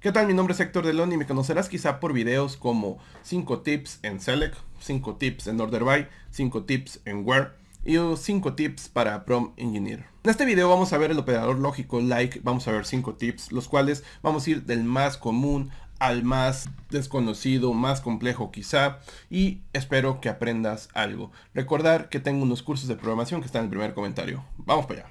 ¿Qué tal? Mi nombre es Héctor Delón y me conocerás quizá por videos como 5 tips en Select, 5 tips en Order By, 5 tips en Where y 5 tips para Prom Engineer. En este video vamos a ver el operador lógico like, vamos a ver 5 tips, los cuales vamos a ir del más común al más desconocido, más complejo quizá, y espero que aprendas algo. Recordar que tengo unos cursos de programación que están en el primer comentario. Vamos para allá.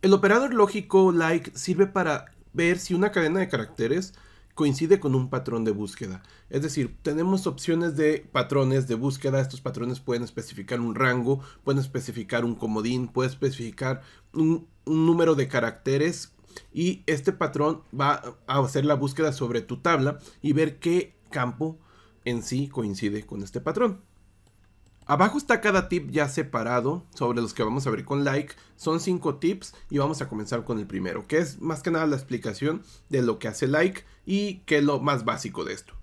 El operador lógico like sirve para ver si una cadena de caracteres coincide con un patrón de búsqueda. Es decir, tenemos opciones de patrones de búsqueda. Estos patrones pueden especificar un rango, pueden especificar un comodín, pueden especificar un, un número de caracteres. Y este patrón va a hacer la búsqueda sobre tu tabla y ver qué campo en sí coincide con este patrón. Abajo está cada tip ya separado sobre los que vamos a ver con like. Son cinco tips y vamos a comenzar con el primero, que es más que nada la explicación de lo que hace like y qué es lo más básico de esto.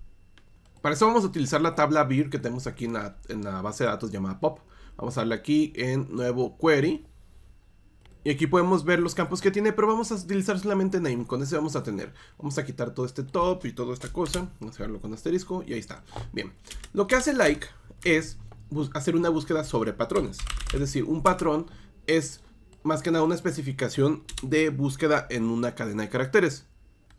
Para eso vamos a utilizar la tabla vir que tenemos aquí en la, en la base de datos llamada pop. Vamos a darle aquí en nuevo query. Y aquí podemos ver los campos que tiene, pero vamos a utilizar solamente name, con ese vamos a tener. Vamos a quitar todo este top y toda esta cosa, vamos a dejarlo con asterisco y ahí está. Bien, lo que hace like es hacer una búsqueda sobre patrones. Es decir, un patrón es más que nada una especificación de búsqueda en una cadena de caracteres.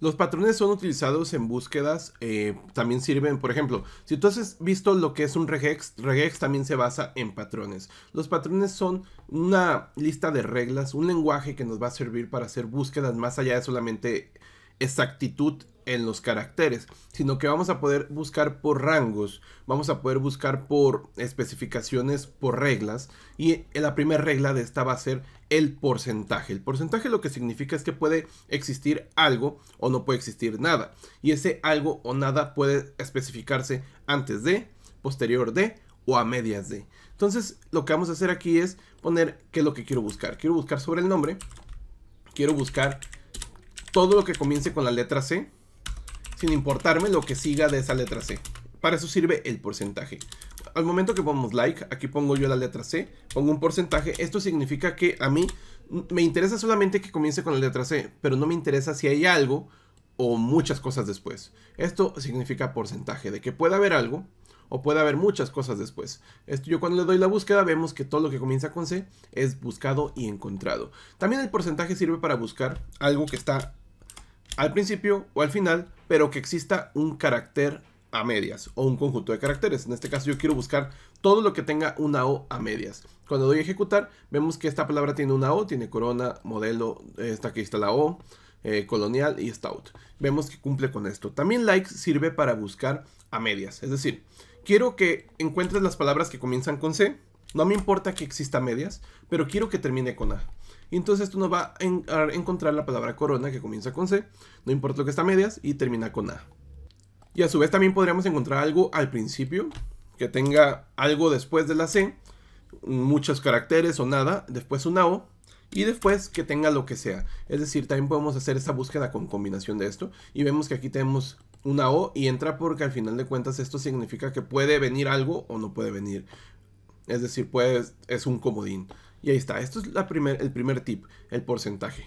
Los patrones son utilizados en búsquedas, eh, también sirven, por ejemplo, si tú has visto lo que es un regex, regex también se basa en patrones. Los patrones son una lista de reglas, un lenguaje que nos va a servir para hacer búsquedas más allá de solamente exactitud en los caracteres, sino que vamos a poder buscar por rangos, vamos a poder buscar por especificaciones, por reglas, y la primera regla de esta va a ser el porcentaje. El porcentaje lo que significa es que puede existir algo o no puede existir nada, y ese algo o nada puede especificarse antes de, posterior de o a medias de. Entonces lo que vamos a hacer aquí es poner que lo que quiero buscar. Quiero buscar sobre el nombre, quiero buscar todo lo que comience con la letra C, sin importarme lo que siga de esa letra C. Para eso sirve el porcentaje. Al momento que ponemos like, aquí pongo yo la letra C, pongo un porcentaje. Esto significa que a mí me interesa solamente que comience con la letra C, pero no me interesa si hay algo o muchas cosas después. Esto significa porcentaje, de que pueda haber algo o puede haber muchas cosas después. Esto, yo cuando le doy la búsqueda vemos que todo lo que comienza con C es buscado y encontrado. También el porcentaje sirve para buscar algo que está al principio o al final, pero que exista un carácter a medias o un conjunto de caracteres. En este caso yo quiero buscar todo lo que tenga una O a medias. Cuando doy a ejecutar, vemos que esta palabra tiene una O, tiene corona, modelo, eh, esta aquí está la O, eh, colonial y stout. Vemos que cumple con esto. También likes sirve para buscar a medias. Es decir, quiero que encuentres las palabras que comienzan con C, no me importa que exista medias, pero quiero que termine con A. entonces tú no va a, encontrar la palabra corona que comienza con C, no importa lo que está medias y termina con A. Y a su vez también podríamos encontrar algo al principio, que tenga algo después de la C, muchos caracteres o nada, después una O, y después que tenga lo que sea. Es decir, también podemos hacer esta búsqueda con combinación de esto, y vemos que aquí tenemos una O y entra porque al final de cuentas esto significa que puede venir algo o no puede venir es decir, pues es un comodín. Y ahí está, esto es la el primer tip, el porcentaje.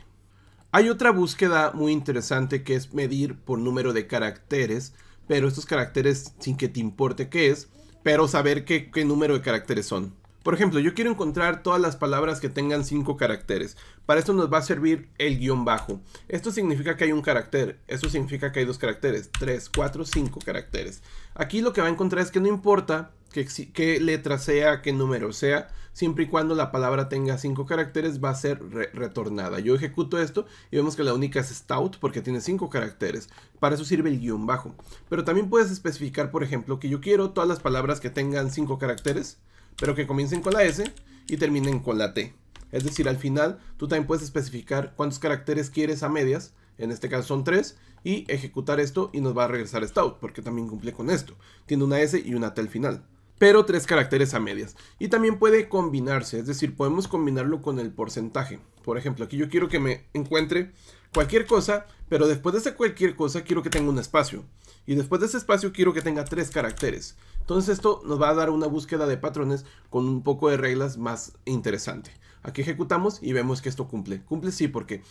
Hay otra búsqueda muy interesante que es medir por número de caracteres, pero estos caracteres sin que te importe qué es, pero saber qué, qué número de caracteres son. Por ejemplo, yo quiero encontrar todas las palabras que tengan 5 caracteres, para esto nos va a servir el guión bajo. Esto significa que hay un carácter. Esto significa que hay dos caracteres. 3, 4, 5 caracteres. Aquí lo que va a encontrar es que no importa qué, letra sea, qué número sea. Siempre y cuando la palabra tenga cinco caracteres va a ser retornada. Yo ejecuto esto y vemos que la única es stout porque tiene cinco caracteres. Para eso sirve el guión bajo. Pero también puedes especificar, por ejemplo, que yo quiero todas las palabras que tengan cinco caracteres. Pero que comiencen con la S y terminen con la T. Es decir, al final tú también puedes especificar cuántos caracteres quieres a medias, en este caso son tres. y ejecutar esto y nos va a regresar stout, porque también cumple con esto. Tiene una S y una T al final pero tres caracteres a medias. Y también puede combinarse, es decir, podemos combinarlo con el porcentaje. Por ejemplo, aquí yo quiero que me encuentre cualquier cosa, pero después de esa cualquier cosa quiero que tenga un espacio. Y después de ese espacio quiero que tenga tres caracteres. Entonces esto nos va a dar una búsqueda de patrones con un poco de reglas más interesante. Aquí ejecutamos y vemos que esto cumple. Cumple sí porque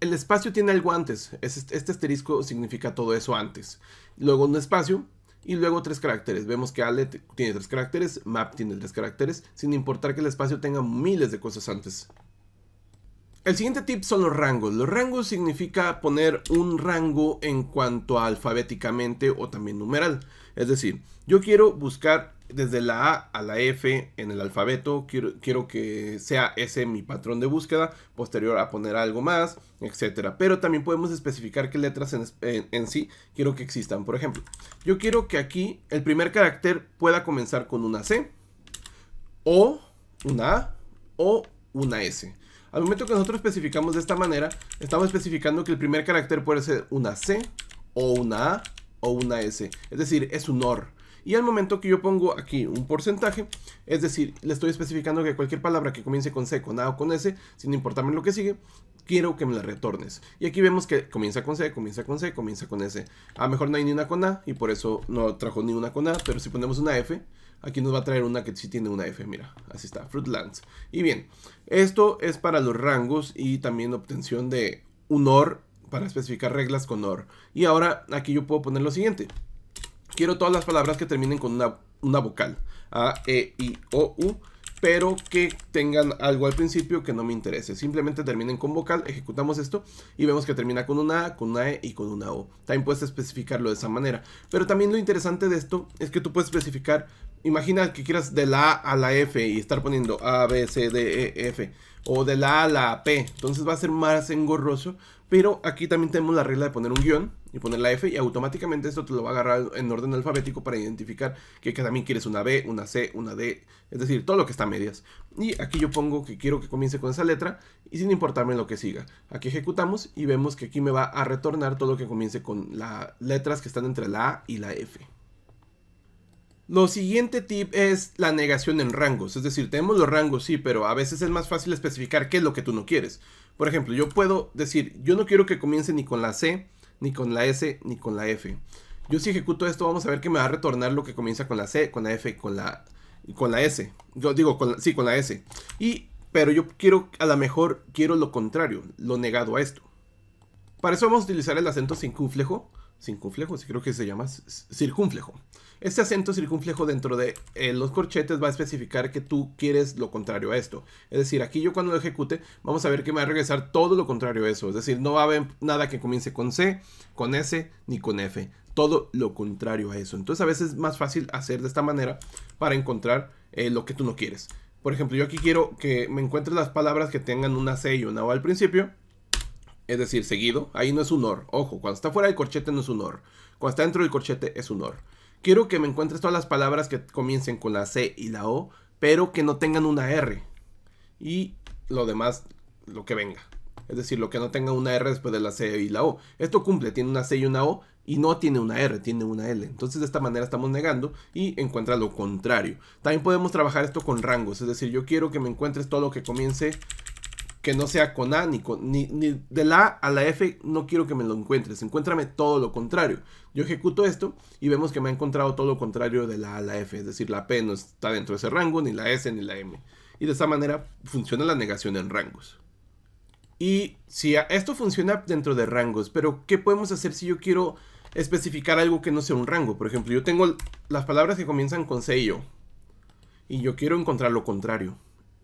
el espacio tiene algo antes. Este asterisco significa todo eso antes. Luego un espacio y luego tres caracteres. Vemos que ale tiene tres caracteres, map tiene tres caracteres, sin importar que el espacio tenga miles de cosas antes. El siguiente tip son los rangos. Los rangos significa poner un rango en cuanto alfabéticamente o también numeral. Es decir, yo quiero buscar desde la A a la F en el alfabeto. Quiero, que sea ese mi patrón de búsqueda. Posterior a poner algo más, etcétera. Pero también podemos especificar qué letras en, en, sí quiero que existan. Por ejemplo, yo quiero que aquí el primer carácter pueda comenzar con una C. O una A o una S. Al momento que nosotros especificamos de esta manera, estamos especificando que el primer carácter puede ser una C o una A o una S. Es decir, es un OR. Y al momento que yo pongo aquí un porcentaje, es decir, le estoy especificando que cualquier palabra que comience con C, con A o con S, sin importarme lo que sigue, quiero que me la retornes. Y aquí vemos que comienza con C, comienza con C, comienza con S. A mejor no hay ni una con A y por eso no trajo ni una con A, pero si ponemos una F, aquí nos va a traer una que sí tiene una F, mira, así está, Fruitlands. Y bien, esto es para los rangos y también obtención de un OR para especificar reglas con OR. Y ahora aquí yo puedo poner lo siguiente. Quiero todas las palabras que terminen con una, vocal. A, E, I, O, U pero que tengan algo al principio que no me interese. Simplemente terminen con vocal, ejecutamos esto y vemos que termina con una A, con una E y con una O. También puedes especificarlo de esa manera. Pero también lo interesante de esto es que tú puedes especificar, imagina que quieras de la A a la F y estar poniendo A, B, C, D, E, F o de la A a la P. Entonces va a ser más engorroso pero aquí también tenemos la regla de poner un guión y poner la F y automáticamente esto te lo va a agarrar en orden alfabético para identificar que, también quieres una B, una C, una D, es decir, todo lo que está a medias. Y aquí yo pongo que quiero que comience con esa letra y sin importarme lo que siga. Aquí ejecutamos y vemos que aquí me va a retornar todo lo que comience con las letras que están entre la A y la F. Lo siguiente tip es la negación en rangos. Es decir, tenemos los rangos, sí, pero a veces es más fácil especificar qué es lo que tú no quieres. Por ejemplo, yo puedo decir, yo no quiero que comience ni con la C, ni con la S, ni con la F. Yo si ejecuto esto, vamos a ver que me va a retornar lo que comienza con la C, con la F, con la, con la S. Yo digo, con sí, con la S. Y, pero yo quiero, a lo mejor, quiero lo contrario, lo negado a esto. Para eso vamos a utilizar el acento sin sincúflejo circunflejo, creo que se llama circunflejo. Este acento circunflejo dentro de eh, los corchetes va a especificar que tú quieres lo contrario a esto. Es decir, aquí yo cuando lo ejecute, vamos a ver que me va a regresar todo lo contrario a eso. Es decir, no va a haber nada que comience con C, con S ni con F. Todo lo contrario a eso. Entonces a veces es más fácil hacer de esta manera para encontrar eh, lo que tú no quieres. Por ejemplo, yo aquí quiero que me encuentres las palabras que tengan una C y una O al principio es decir, seguido, ahí no es un OR. Ojo, cuando está fuera del corchete no es un OR. Cuando está dentro del corchete es un OR. Quiero que me encuentres todas las palabras que comiencen con la C y la O, pero que no tengan una R. Y lo demás, lo que venga. Es decir, lo que no tenga una R después de la C y la O. Esto cumple, tiene una C y una O y no tiene una R, tiene una L. Entonces de esta manera estamos negando y encuentra lo contrario. También podemos trabajar esto con rangos, es decir, yo quiero que me encuentres todo lo que comience que no sea con A ni, con, ni, de la A a la F, no quiero que me lo encuentres, encuéntrame todo lo contrario. Yo ejecuto esto y vemos que me ha encontrado todo lo contrario de la A a la F, es decir, la P no está dentro de ese rango, ni la S ni la M. Y de esa manera funciona la negación en rangos. Y si esto funciona dentro de rangos, pero ¿qué podemos hacer si yo quiero especificar algo que no sea un rango? Por ejemplo, yo tengo las palabras que comienzan con C y yo, y yo quiero encontrar lo contrario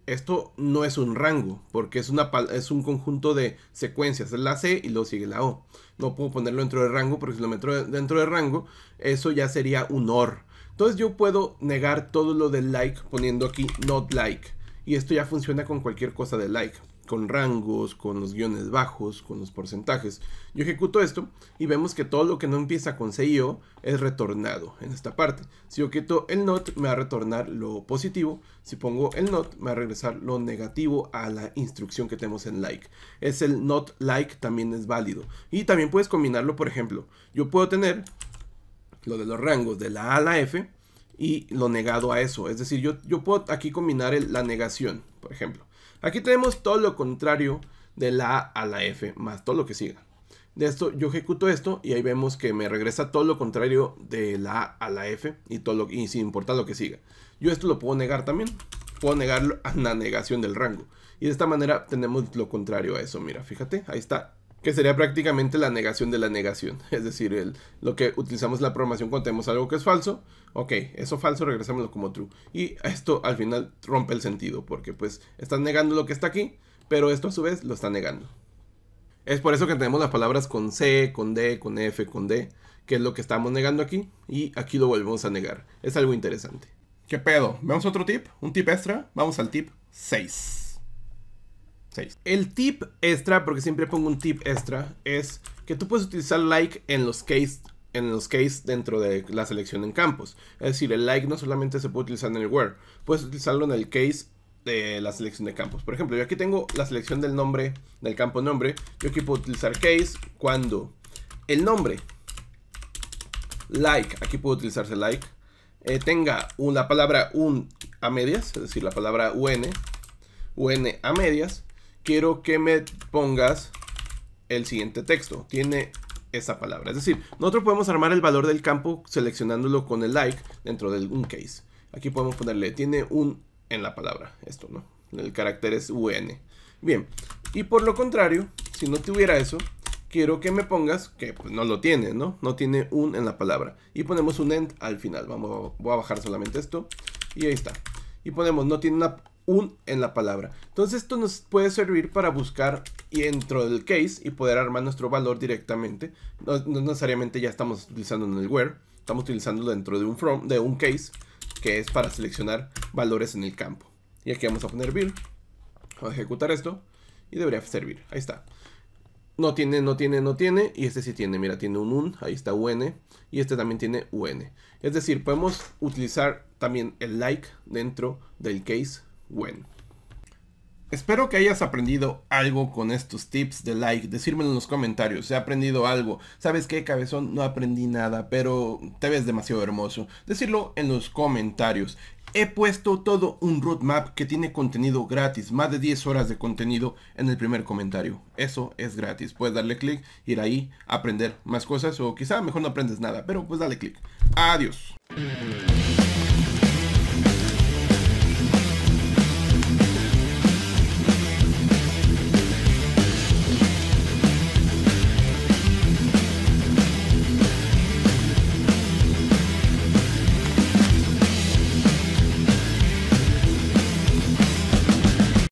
esto no es un rango, porque es, una, es un conjunto de secuencias, es la C y luego sigue la O. No puedo ponerlo dentro del rango, porque si lo meto dentro del rango, eso ya sería un OR. Entonces yo puedo negar todo lo de like poniendo aquí not like. Y esto ya funciona con cualquier cosa de like con rangos, con los guiones bajos, con los porcentajes. Yo ejecuto esto y vemos que todo lo que no empieza con CIO es retornado en esta parte. Si yo quito el not me va a retornar lo positivo, si pongo el not me va a regresar lo negativo a la instrucción que tenemos en like. Es el not like también es válido. Y también puedes combinarlo, por ejemplo, yo puedo tener lo de los rangos de la A a la F y lo negado a eso. Es decir, yo, yo puedo aquí combinar la negación, por ejemplo Aquí tenemos todo lo contrario de la A a la F, más todo lo que siga. De esto yo ejecuto esto y ahí vemos que me regresa todo lo contrario de la A a la F y, todo lo, sin importar lo que siga. Yo esto lo puedo negar también. Puedo negarlo a la negación del rango. Y de esta manera tenemos lo contrario a eso. Mira, fíjate, ahí está que sería prácticamente la negación de la negación. Es decir, lo que utilizamos la programación cuando tenemos algo que es falso, ok, eso falso, regresámoslo como true. Y esto al final rompe el sentido, porque pues están negando lo que está aquí, pero esto a su vez lo está negando. Es por eso que tenemos las palabras con C, con D, con F, con D, que es lo que estamos negando aquí, y aquí lo volvemos a negar. Es algo interesante. ¿Qué pedo? ¿Vemos otro tip? ¿Un tip extra? Vamos al tip 6. El tip extra, porque siempre pongo un tip extra, es que tú puedes utilizar like en los case en los case dentro de la selección en campos. Es decir, el like no solamente se puede utilizar en el where, puedes utilizarlo en el case de la selección de campos. Por ejemplo, yo aquí tengo la selección del nombre, del campo nombre. Yo aquí puedo utilizar case cuando el nombre, like, aquí puedo utilizarse like, eh, tenga la palabra un a medias, es decir, la palabra un, un a medias, quiero que me pongas el siguiente texto. Tiene esa palabra. Es decir, nosotros podemos armar el valor del campo seleccionándolo con el like dentro del un case. Aquí podemos ponerle, tiene un en la palabra, esto, ¿no? El carácter es UN. Bien, y por lo contrario, si no tuviera eso, quiero que me pongas, que pues, no lo tiene, ¿no? No tiene un en la palabra. Y ponemos un end al final. Vamos, voy a bajar solamente esto. Y ahí está. Y ponemos, no tiene una un en la palabra. Entonces esto nos puede servir para buscar dentro del case y poder armar nuestro valor directamente. No, necesariamente ya estamos utilizando en el where, estamos utilizando dentro de un from, de un case que es para seleccionar valores en el campo. Y aquí vamos a poner build, vamos a ejecutar esto y debería servir. Ahí está. No tiene, no tiene, no tiene. Y este sí tiene. Mira, tiene un un. Ahí está un. Y este también tiene un. Es decir, podemos utilizar también el like dentro del case bueno Espero que hayas aprendido algo con estos tips de like. Decírmelo en los comentarios. He aprendido algo. ¿Sabes qué, cabezón? No aprendí nada, pero te ves demasiado hermoso. Decirlo en los comentarios. He puesto todo un roadmap que tiene contenido gratis, más de 10 horas de contenido en el primer comentario. Eso es gratis. Puedes darle clic, ir ahí, aprender más cosas o quizá mejor no aprendes nada, pero pues dale clic. Adiós.